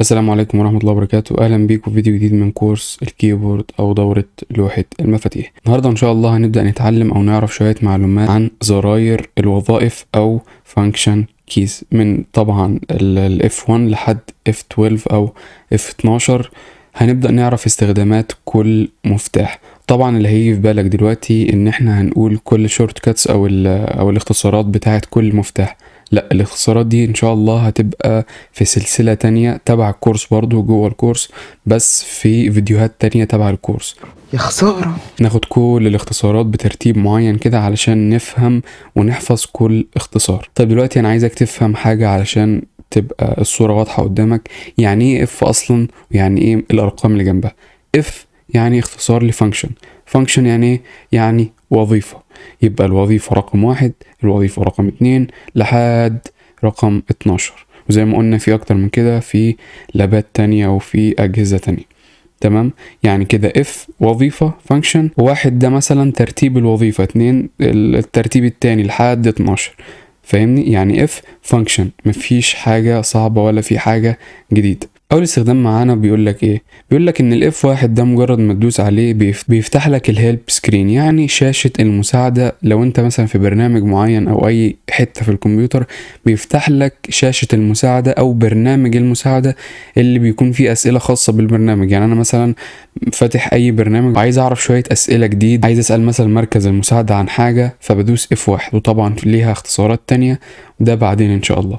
السلام عليكم ورحمة الله وبركاته أهلا بيكم في فيديو جديد من كورس الكيبورد أو دورة لوحة المفاتيح النهاردة إن شاء الله هنبدأ نتعلم أو نعرف شوية معلومات عن زراير الوظائف أو فانكشن كيز من طبعا ال F1 لحد F12 أو F12 هنبدأ نعرف استخدامات كل مفتاح طبعا اللي هيجي في بالك دلوقتي ان احنا هنقول كل شورت كاتس او او الاختصارات بتاعه كل مفتاح لا الاختصارات دي ان شاء الله هتبقى في سلسله تانية تبع الكورس برضو جوه الكورس بس في فيديوهات تانية تبع الكورس يا خساره ناخد كل الاختصارات بترتيب معين كده علشان نفهم ونحفظ كل اختصار طيب دلوقتي انا عايزك تفهم حاجه علشان تبقى الصوره واضحه قدامك يعني ايه اف اصلا ويعني ايه الارقام اللي جنبها اف يعني اختصار لفانكشن فانكشن يعني ايه؟ يعني وظيفة يبقى الوظيفة رقم واحد الوظيفة رقم اتنين لحد رقم اتناشر وزي ما قلنا في اكتر من كده في لابات تانية وفي اجهزة تانية تمام يعني كده اف وظيفة فانكشن واحد ده مثلا ترتيب الوظيفة اتنين الترتيب التاني لحد اتناشر فاهمني يعني اف فانكشن مفيش حاجة صعبة ولا في حاجة جديدة اول استخدام معانا بيقول لك ايه بيقول لك ان الاف واحد ده مجرد ما تدوس عليه بيفتح لك الهيلب سكرين يعني شاشه المساعده لو انت مثلا في برنامج معين او اي حته في الكمبيوتر بيفتح لك شاشه المساعده او برنامج المساعده اللي بيكون فيه اسئله خاصه بالبرنامج يعني انا مثلا فاتح اي برنامج وعايز اعرف شويه اسئله جديد عايز اسال مثلا مركز المساعده عن حاجه فبدوس اف واحد وطبعا ليها اختصارات تانية ده بعدين ان شاء الله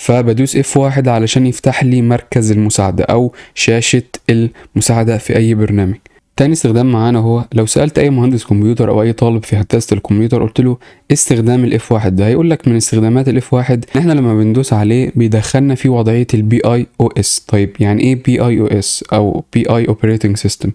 فبدوس اف 1 علشان يفتح لي مركز المساعدة أو شاشة المساعدة في أي برنامج تاني استخدام معانا هو لو سألت أي مهندس كمبيوتر أو أي طالب في هندسة الكمبيوتر قلت له استخدام الاف واحد ده هيقول لك من استخدامات الاف واحد إن إحنا لما بندوس عليه بيدخلنا في وضعية البي أي أو إس طيب يعني إيه بي أي أو إس أو بي أي أوبريتنج سيستم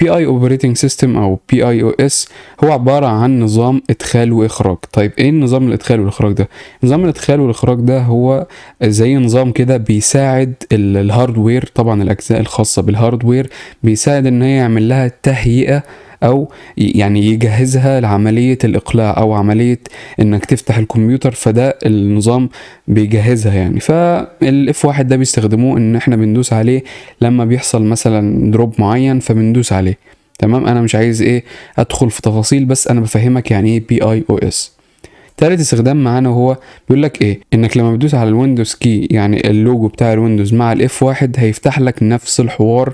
بي اي اوبريتنج سيستم او بي اي او اس هو عباره عن نظام ادخال واخراج طيب ايه نظام الادخال والاخراج ده نظام الادخال والاخراج ده هو زي نظام كده بيساعد الهاردوير طبعا الاجزاء الخاصه بالهاردوير بيساعد ان هي يعمل لها تهيئه او يعني يجهزها لعمليه الاقلاع او عمليه انك تفتح الكمبيوتر فده النظام بيجهزها يعني فالاف واحد ده بيستخدموه ان احنا بندوس عليه لما بيحصل مثلا دروب معين فبندوس عليه تمام انا مش عايز ايه ادخل في تفاصيل بس انا بفهمك يعني ايه بي اي او اس تالت استخدام معانا هو بيقول لك ايه انك لما بتدوس على الويندوز كي يعني اللوجو بتاع الويندوز مع الاف واحد هيفتح لك نفس الحوار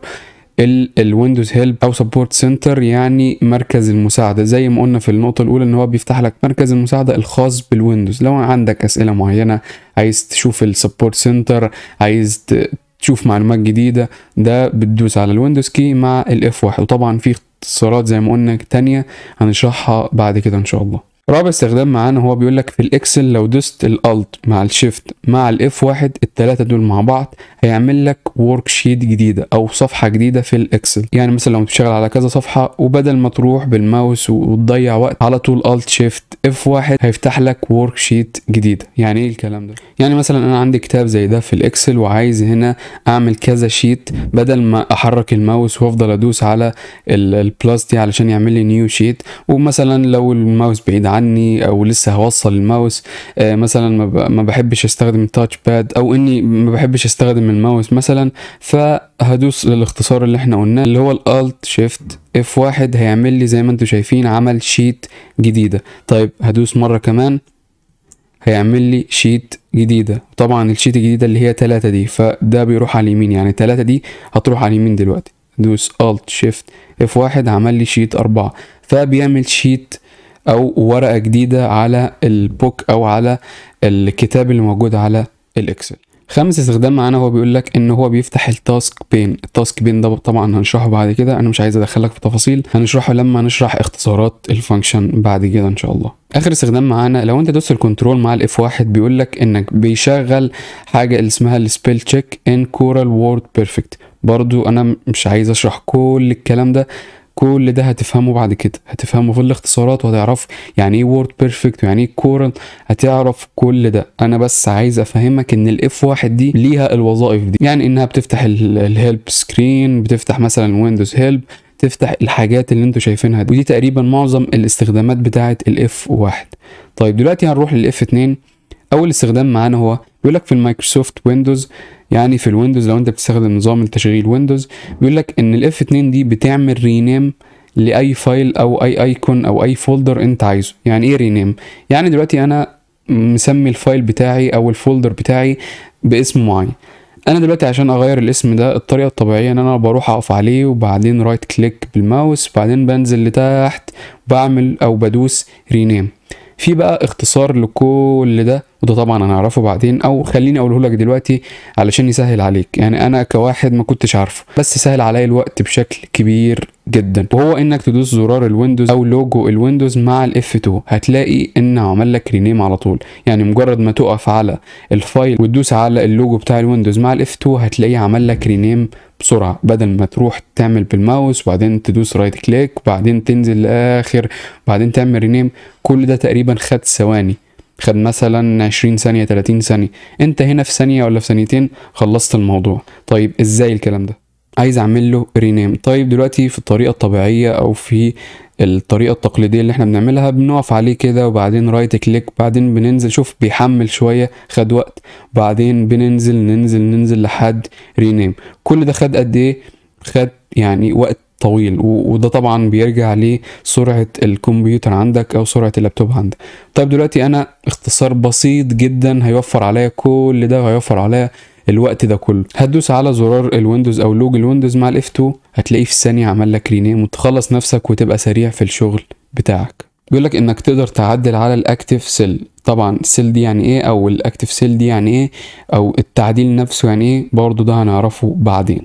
الويندوز هيلب او سبورت سنتر يعني مركز المساعده زي ما قلنا في النقطه الاولى ان هو بيفتح لك مركز المساعده الخاص بالويندوز لو عندك اسئله معينه عايز تشوف السبورت سنتر عايز تشوف معلومات جديده ده بتدوس على الويندوز كي مع الاف واحد وطبعا في اختصارات زي ما قلنا تانية هنشرحها بعد كده ان شاء الله رابع استخدام معانا هو بيقول لك في الاكسل لو دوست الالت مع الشيفت مع الاف واحد التلاتة دول مع بعض هيعمل لك ورك شيت جديده او صفحه جديده في الاكسل يعني مثلا لو بتشتغل على كذا صفحه وبدل ما تروح بالماوس وتضيع وقت على طول الت شيفت اف واحد هيفتح لك ورك شيت جديده يعني ايه الكلام ده يعني مثلا انا عندي كتاب زي ده في الاكسل وعايز هنا اعمل كذا شيت بدل ما احرك الماوس وافضل ادوس على البلس دي علشان يعمل لي نيو شيت ومثلا لو الماوس بعيد عني او لسه هوصل الماوس آه، مثلا ما بحبش استخدم التاتش باد او اني ما بحبش استخدم الماوس مثلا فهدوس للاختصار اللي احنا قلناه اللي هو الالت شيفت اف واحد هيعمل لي زي ما انتم شايفين عمل شيت جديده طيب هدوس مره كمان هيعمل لي شيت جديدة طبعا الشيت الجديدة اللي هي تلاتة دي فده بيروح على اليمين يعني تلاتة دي هتروح على اليمين دلوقتي دوس Alt Shift F1 عمل لي شيت أربعة فبيعمل شيت او ورقه جديده على البوك او على الكتاب اللي موجود على الاكسل خامس استخدام معانا هو بيقول لك ان هو بيفتح التاسك بين التاسك بين ده طبعا هنشرحه بعد كده انا مش عايز ادخلك في تفاصيل هنشرحه لما نشرح اختصارات الفانكشن بعد كده ان شاء الله اخر استخدام معانا لو انت دوست الكنترول مع الاف واحد بيقول لك انك بيشغل حاجه اللي اسمها السبيل تشيك ان كورال وورد بيرفكت برضو انا مش عايز اشرح كل الكلام ده كل ده هتفهمه بعد كده هتفهمه في الاختصارات وهتعرف يعني ايه وورد بيرفكت ويعني ايه كورن هتعرف كل ده انا بس عايز افهمك ان الاف واحد دي ليها الوظائف دي يعني انها بتفتح الهيلب سكرين بتفتح مثلا ويندوز هيلب تفتح الحاجات اللي انتوا شايفينها دي ودي تقريبا معظم الاستخدامات بتاعه الاف واحد طيب دلوقتي هنروح للاف 2 اول استخدام معانا هو بيقول لك في المايكروسوفت ويندوز يعني في الويندوز لو انت بتستخدم نظام التشغيل ويندوز بيقول لك ان الاف 2 دي بتعمل رينيم لاي فايل او اي ايكون او اي فولدر انت عايزه يعني ايه رينيم يعني دلوقتي انا مسمي الفايل بتاعي او الفولدر بتاعي باسم معين انا دلوقتي عشان اغير الاسم ده الطريقه الطبيعيه ان انا بروح اقف عليه وبعدين رايت كليك بالماوس وبعدين بنزل لتحت بعمل او بدوس رينيم في بقى اختصار لكل ده وده طبعا هنعرفه بعدين او خليني اقوله لك دلوقتي علشان يسهل عليك يعني انا كواحد ما كنتش عارفه بس سهل عليا الوقت بشكل كبير جدا وهو انك تدوس زرار الويندوز او لوجو الويندوز مع الاف 2 هتلاقي انه عمل لك رينيم على طول يعني مجرد ما تقف على الفايل وتدوس على اللوجو بتاع الويندوز مع الاف 2 هتلاقيه عمل لك رينيم بسرعه بدل ما تروح تعمل بالماوس وبعدين تدوس رايت كليك وبعدين تنزل لاخر وبعدين تعمل رينيم كل ده تقريبا خد ثواني خد مثلا 20 ثانية 30 ثانية انت هنا في ثانية ولا في ثانيتين خلصت الموضوع طيب ازاي الكلام ده عايز اعمل له رينام طيب دلوقتي في الطريقه الطبيعيه او في الطريقه التقليديه اللي احنا بنعملها بنقف عليه كده وبعدين رايت كليك بعدين بننزل شوف بيحمل شويه خد وقت بعدين بننزل ننزل ننزل لحد رينام كل ده خد قد ايه خد يعني وقت طويل وده طبعا بيرجع لسرعه الكمبيوتر عندك او سرعه اللابتوب عندك طيب دلوقتي انا اختصار بسيط جدا هيوفر عليا كل ده وهيوفر عليا الوقت ده كله هتدوس على زرار الويندوز او لوج الويندوز مع الاف 2 هتلاقيه في ثانيه عمل لك رينيم وتخلص نفسك وتبقى سريع في الشغل بتاعك بيقول لك انك تقدر تعدل على الاكتف سيل طبعا سيل دي يعني ايه او الاكتف سيل دي يعني ايه او التعديل نفسه يعني ايه برضو ده هنعرفه بعدين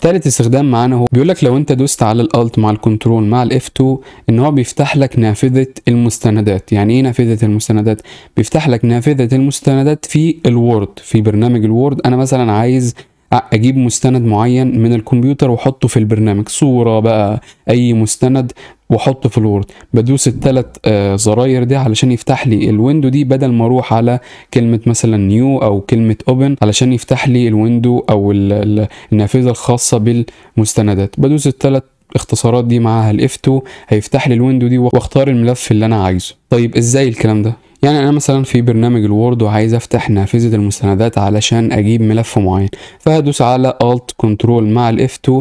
تالت استخدام معانا هو بيقول لك لو انت دوست على الالت مع الكنترول مع الاف 2 ان هو بيفتح لك نافذه المستندات يعني ايه نافذه المستندات بيفتح لك نافذه المستندات في الوورد في برنامج الوورد انا مثلا عايز اجيب مستند معين من الكمبيوتر واحطه في البرنامج صوره بقى اي مستند واحطه في الوورد بدوس الثلاث آه، زراير دي علشان يفتح لي الويندو دي بدل ما اروح على كلمه مثلا نيو او كلمه اوبن علشان يفتح لي الويندو او النافذه الخاصه بالمستندات بدوس الثلاث اختصارات دي معاها الاف2 هيفتح لي الويندو دي واختار الملف اللي انا عايزه طيب ازاي الكلام ده يعني انا مثلا في برنامج الوورد وعايز افتح نافذة المستندات علشان اجيب ملف معين فهدوس على Alt كنترول مع ال F2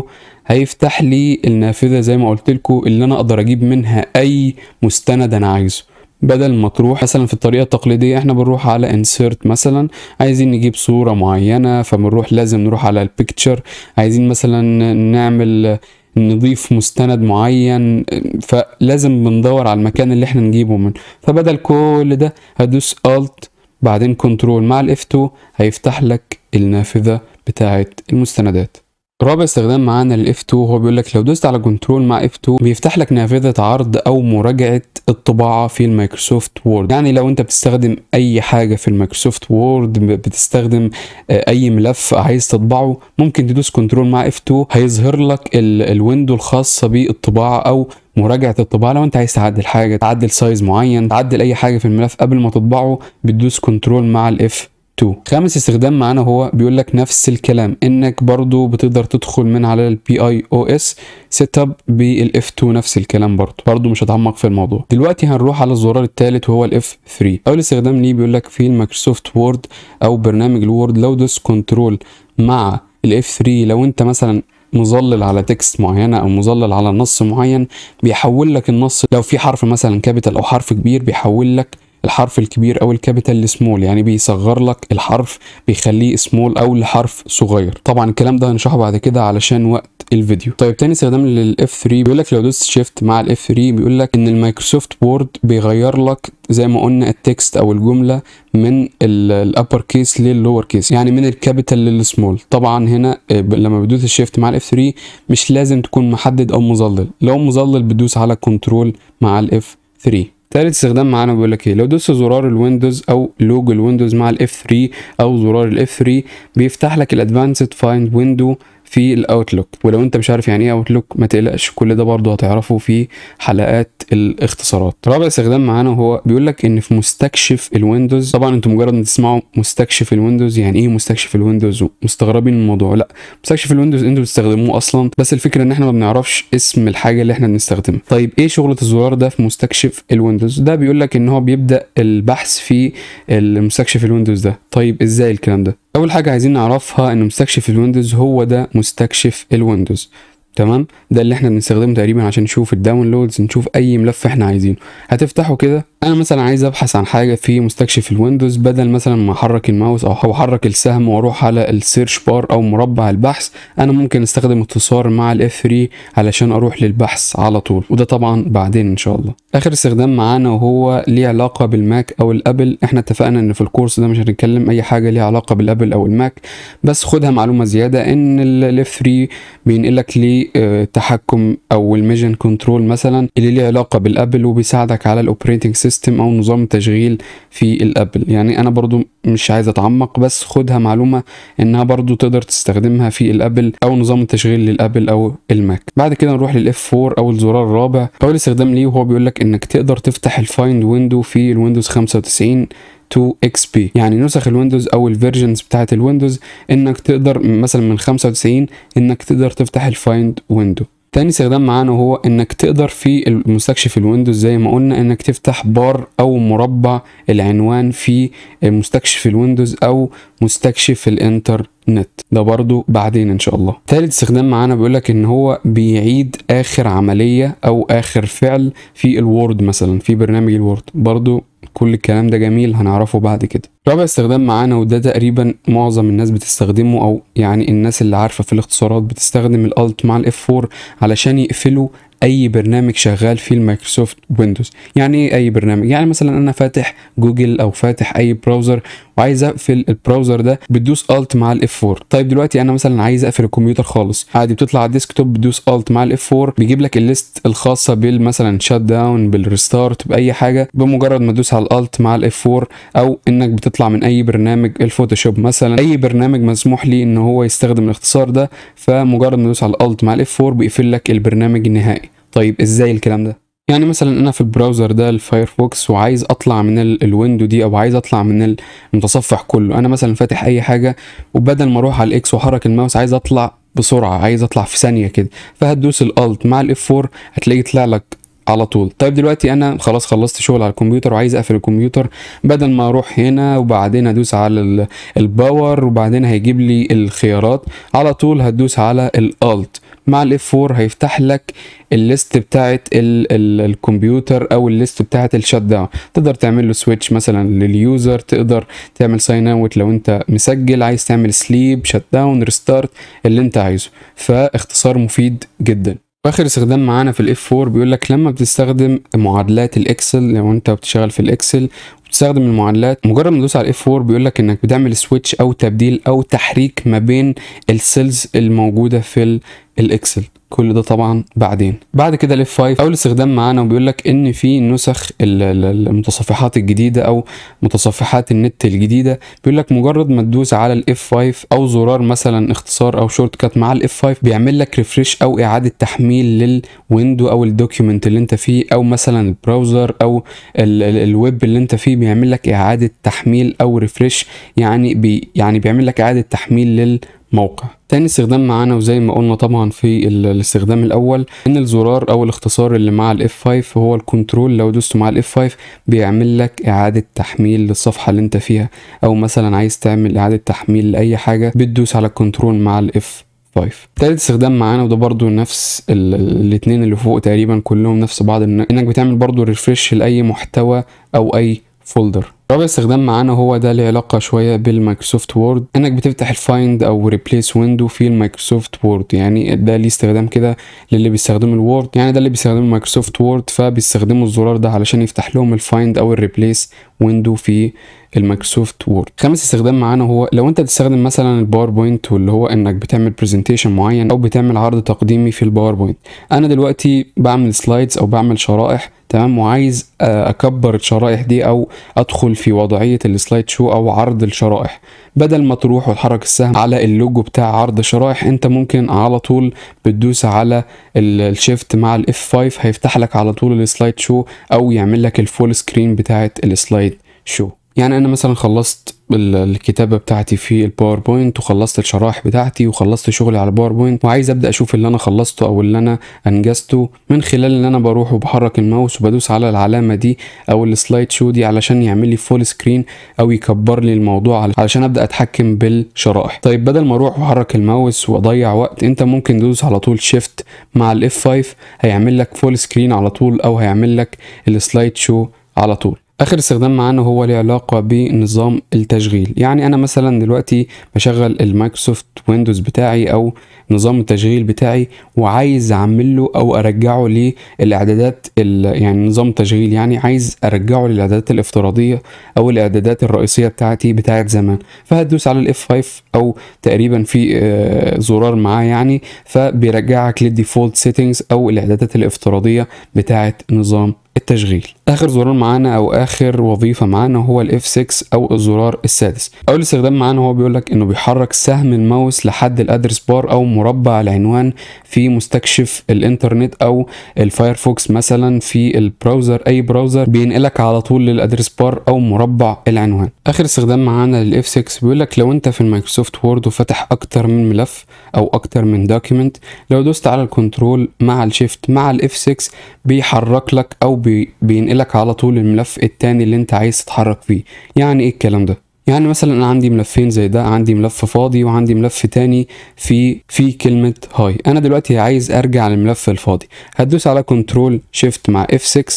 هيفتح لي النافذة زي ما قلت لكم اللي انا اقدر اجيب منها اي مستند انا عايزه بدل ما تروح مثلا في الطريقة التقليدية احنا بنروح على insert مثلا عايزين نجيب صورة معينة فبنروح لازم نروح على البيكتشر عايزين مثلا نعمل نضيف مستند معين فلازم بندور على المكان اللي احنا نجيبه منه فبدل كل ده هدوس الت بعدين كنترول مع الاف 2 هيفتح لك النافذه بتاعه المستندات رابع استخدام معانا الاف 2 هو بيقول لك لو دوست على كنترول مع اف 2 بيفتح لك نافذه عرض او مراجعه الطباعة في المايكروسوفت وورد يعني لو انت بتستخدم اي حاجة في المايكروسوفت وورد بتستخدم آه، اي ملف عايز تطبعه ممكن تدوس كنترول مع اف 2 هيظهر لك الويندو الخاصة بالطباعة او مراجعه الطباعه لو انت عايز تعدل حاجه تعدل سايز معين تعدل اي حاجه في الملف قبل ما تطبعه بتدوس كنترول مع الاف 2 خامس استخدام معانا هو بيقول لك نفس الكلام انك برضو بتقدر تدخل من على البي اي او اس سيت اب بالاف 2 نفس الكلام برضو برضو مش هتعمق في الموضوع دلوقتي هنروح على الزرار الثالث وهو الاف 3 اول استخدام ليه بيقول لك في المايكروسوفت وورد او برنامج الوورد لو دوس كنترول مع الاف 3 لو انت مثلا مظلل على تكست معينه او مظلل على نص معين بيحول لك النص لو في حرف مثلا كابيتال او حرف كبير بيحول لك الحرف الكبير او الكابيتال سمول يعني بيصغر لك الحرف بيخليه سمول او لحرف صغير طبعا الكلام ده هنشرحه بعد كده علشان وقت الفيديو طيب تاني استخدام للاف 3 بيقول لك لو دوست شيفت مع الاف 3 بيقول لك ان المايكروسوفت وورد بيغير لك زي ما قلنا التكست او الجمله من الابر كيس لللور كيس يعني من الكابيتال للسمول طبعا هنا آه، لما بدوس الشيفت مع الاف 3 مش لازم تكون محدد او مظلل لو مظلل بتدوس على كنترول مع الاف 3 تالت استخدام معانا بيقول لك ايه لو دوس زرار الويندوز او لوجو الويندوز مع الاف 3 او زرار الاف 3 بيفتح لك الادفانسد فايند ويندو في الاوتلوك ولو انت مش عارف يعني ايه اوتلوك ما تقلقش كل ده برضه هتعرفه في حلقات الاختصارات رابع استخدام معانا وهو بيقول لك ان في مستكشف الويندوز طبعا انتم مجرد ان تسمعوا مستكشف الويندوز يعني ايه مستكشف الويندوز مستغربين من الموضوع لا مستكشف الويندوز انتوا بتستخدموه اصلا بس الفكره ان احنا ما بنعرفش اسم الحاجه اللي احنا بنستخدمها طيب ايه شغله الزرار ده في مستكشف الويندوز ده بيقول لك ان هو بيبدا البحث في المستكشف الويندوز ده طيب ازاي الكلام ده اول حاجه عايزين نعرفها ان مستكشف الويندوز هو ده مستكشف الويندوز تمام ده اللي احنا بنستخدمه تقريبا عشان نشوف الداونلودز نشوف اي ملف احنا عايزينه هتفتحه كده انا مثلا عايز ابحث عن حاجه في مستكشف الويندوز بدل مثلا ما احرك الماوس او احرك السهم واروح على السيرش بار او مربع البحث انا ممكن استخدم اتصال مع الاف 3 علشان اروح للبحث على طول وده طبعا بعدين ان شاء الله اخر استخدام معانا وهو ليه علاقه بالماك او الابل احنا اتفقنا ان في الكورس ده مش هنتكلم اي حاجه ليها علاقه بالابل او الماك بس خدها معلومه زياده ان الاف 3 بينقلك ليه تحكم او الميجن كنترول مثلا اللي ليه علاقه بالابل وبيساعدك على الاوبريتنج سيستم او نظام التشغيل في الابل يعني انا برضو مش عايز اتعمق بس خدها معلومه انها برضو تقدر تستخدمها في الابل او نظام التشغيل للابل او الماك بعد كده نروح للاف 4 او الزرار الرابع اول استخدام ليه هو بيقول لك انك تقدر تفتح الفايند ويندو في الويندوز 95 تو اكس بي يعني نسخ الويندوز او الفيرجنز بتاعه الويندوز انك تقدر مثلا من 95 انك تقدر تفتح الفايند ويندو تاني استخدام معانا هو انك تقدر في مستكشف الويندوز زي ما قلنا انك تفتح بار او مربع العنوان في مستكشف الويندوز او مستكشف الانترنت نت ده برضو بعدين ان شاء الله ثالث استخدام معانا بيقولك ان هو بيعيد اخر عملية او اخر فعل في الوورد مثلا في برنامج الوورد برضو كل الكلام ده جميل هنعرفه بعد كده رابع استخدام معانا وده تقريبا معظم الناس بتستخدمه او يعني الناس اللي عارفه في الاختصارات بتستخدم الالت مع الاف 4 علشان يقفلوا اي برنامج شغال فيه المايكروسوفت ويندوز يعني ايه اي برنامج يعني مثلا انا فاتح جوجل او فاتح اي براوزر وعايز اقفل البراوزر ده بتدوس الت مع الاف 4 طيب دلوقتي انا مثلا عايز اقفل الكمبيوتر خالص عادي بتطلع على الديسك توب بتدوس الت مع الاف 4 بيجيب لك الليست الخاصه بال مثلا شات داون بالريستارت باي حاجه بمجرد ما تدوس على الالت مع الاف 4 او انك بتطلع من اي برنامج الفوتوشوب مثلا اي برنامج مسموح ليه ان هو يستخدم الاختصار ده فمجرد ما تدوس على الالت مع الاف 4 بيقفل لك البرنامج النهائي طيب ازاي الكلام ده يعني مثلا انا في البراوزر ده الفايرفوكس وعايز اطلع من الويندو دي او عايز اطلع من المتصفح كله انا مثلا فاتح اي حاجه وبدل ما اروح على الاكس وحرك الماوس عايز اطلع بسرعه عايز اطلع في ثانيه كده فهتدوس الالت مع الاف 4 هتلاقيه طلع لك على طول طيب دلوقتي انا خلاص خلصت شغل على الكمبيوتر وعايز اقفل الكمبيوتر بدل ما اروح هنا وبعدين ادوس على الباور وبعدين هيجيب لي الخيارات على طول هتدوس على الالت مع الاف 4 هيفتح لك الليست بتاعه الـ الـ الكمبيوتر او الليست بتاعه الشات داون تقدر تعمل له سويتش مثلا لليوزر تقدر تعمل ساين اوت لو انت مسجل عايز تعمل سليب شات داون ريستارت اللي انت عايزه فاختصار مفيد جدا واخر استخدام معانا في الاف 4 بيقول لك لما بتستخدم معادلات الاكسل لو انت بتشتغل في الاكسل بتستخدم المعادلات مجرد ما تدوس على f 4 بيقول لك انك بتعمل سويتش او تبديل او تحريك ما بين السيلز الموجوده في الاكسل كل ده طبعا بعدين بعد كده الاف 5 اول استخدام معانا وبيقول لك ان في نسخ المتصفحات الجديده او متصفحات النت الجديده بيقول لك مجرد ما تدوس على الاف 5 او زرار مثلا اختصار او شورت كات مع الاف 5 بيعمل لك ريفريش او اعاده تحميل للويندو او الدوكيومنت اللي انت فيه او مثلا البراوزر او الويب اللي انت فيه بيعمل لك اعاده تحميل او ريفرش يعني بي يعني بيعمل لك اعاده تحميل للموقع تاني استخدام معانا وزي ما قلنا طبعا في الاستخدام الاول ان الزرار او الاختصار اللي مع الاف 5 هو الكنترول لو دوست مع الاف 5 بيعمل لك اعاده تحميل للصفحه اللي انت فيها او مثلا عايز تعمل اعاده تحميل لاي حاجه بتدوس على الكنترول مع الاف 5 تالت استخدام معانا وده برضو نفس الاثنين اللي فوق تقريبا كلهم نفس بعض انك بتعمل برضو ريفرش لاي محتوى او اي فولدر رابع استخدام معانا هو ده ليه علاقة شوية بالمايكروسوفت وورد انك بتفتح الفايند او ريبليس ويندو في المايكروسوفت وورد يعني ده ليه استخدام كده للي بيستخدموا الوورد يعني ده اللي بيستخدموا المايكروسوفت وورد فبيستخدموا الزرار ده علشان يفتح لهم الفايند او الريبليس ويندو في المايكروسوفت وورد خامس استخدام معانا هو لو انت بتستخدم مثلا الباوربوينت واللي هو انك بتعمل برزنتيشن معين او بتعمل عرض تقديمي في الباوربوينت انا دلوقتي بعمل سلايدز او بعمل شرائح تمام وعايز آه، اكبر الشرائح دي او ادخل في وضعيه السلايد شو او عرض الشرائح بدل ما تروح وتحرك السهم على اللوجو بتاع عرض شرائح انت ممكن على طول بتدوس على الشيفت مع الاف 5 هيفتح لك على طول السلايد شو او يعمل لك الفول سكرين بتاعه السلايد شو يعني انا مثلا خلصت الكتابه بتاعتي في الباوربوينت وخلصت الشرائح بتاعتي وخلصت شغلي على الباوربوينت وعايز ابدا اشوف اللي انا خلصته او اللي انا انجزته من خلال ان انا بروح وبحرك الماوس وبدوس على العلامه دي او السلايد شو دي علشان يعمل لي فول سكرين او يكبر لي الموضوع علشان ابدا اتحكم بالشرائح طيب بدل ما اروح واحرك الماوس واضيع وقت انت ممكن تدوس على طول شيفت مع الاف 5 هيعمل لك فول سكرين على طول او هيعمل لك السلايد شو على طول اخر استخدام معانا هو له علاقه بنظام التشغيل يعني انا مثلا دلوقتي بشغل المايكروسوفت ويندوز بتاعي او نظام التشغيل بتاعي وعايز اعمل له او ارجعه للاعدادات يعني نظام التشغيل يعني عايز ارجعه للاعدادات الافتراضيه او الاعدادات الرئيسيه بتاعتي بتاعت زمان فهتدوس على الاف 5 او تقريبا في آه، زرار معاه يعني فبيرجعك للديفولت سيتنجز او الاعدادات الافتراضيه بتاعت نظام التشغيل اخر زرار معانا او اخر وظيفه معانا هو الاف 6 او الزرار السادس اول استخدام معانا هو بيقول لك انه بيحرك سهم الماوس لحد الادرس بار او مربع العنوان في مستكشف الانترنت او الفايرفوكس مثلا في البراوزر اي براوزر بينقلك على طول للادرس بار او مربع العنوان اخر استخدام معانا للاف 6 بيقول لك لو انت في المايكروسوفت وورد وفتح اكتر من ملف او اكتر من دوكيمنت لو دوست على الكنترول مع الشيفت مع الاف 6 بيحرك لك او بينقلك على طول الملف التاني اللي انت عايز تتحرك فيه يعني ايه الكلام ده يعني مثلا انا عندي ملفين زي ده عندي ملف فاضي وعندي ملف تاني في في كلمه هاي انا دلوقتي عايز ارجع للملف الفاضي هتدوس على كنترول شيفت مع اف 6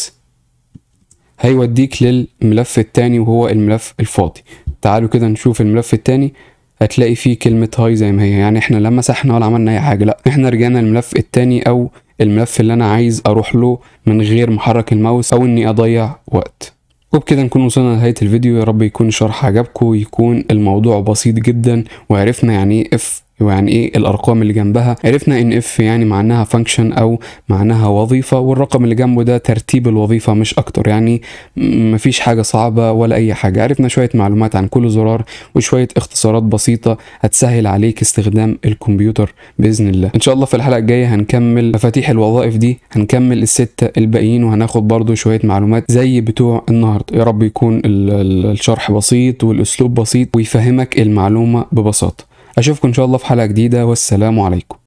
هيوديك للملف التاني وهو الملف الفاضي تعالوا كده نشوف الملف التاني هتلاقي فيه كلمه هاي زي ما هي يعني احنا لا مسحنا ولا عملنا اي حاجه لا احنا رجعنا للملف التاني او الملف اللي انا عايز اروح له من غير محرك الماوس او اني اضيع وقت وبكده نكون وصلنا لنهاية الفيديو يا رب يكون الشرح عجبكم ويكون الموضوع بسيط جدا وعرفنا يعني ايه اف يعني ايه الارقام اللي جنبها عرفنا ان اف يعني معناها فانكشن او معناها وظيفه والرقم اللي جنبه ده ترتيب الوظيفه مش اكتر يعني مفيش حاجه صعبه ولا اي حاجه عرفنا شويه معلومات عن كل زرار وشويه اختصارات بسيطه هتسهل عليك استخدام الكمبيوتر باذن الله ان شاء الله في الحلقه الجايه هنكمل مفاتيح الوظائف دي هنكمل السته الباقيين وهناخد برضو شويه معلومات زي بتوع النهارده يا رب يكون الشرح بسيط والاسلوب بسيط ويفهمك المعلومه ببساطه اشوفكم ان شاء الله في حلقه جديده والسلام عليكم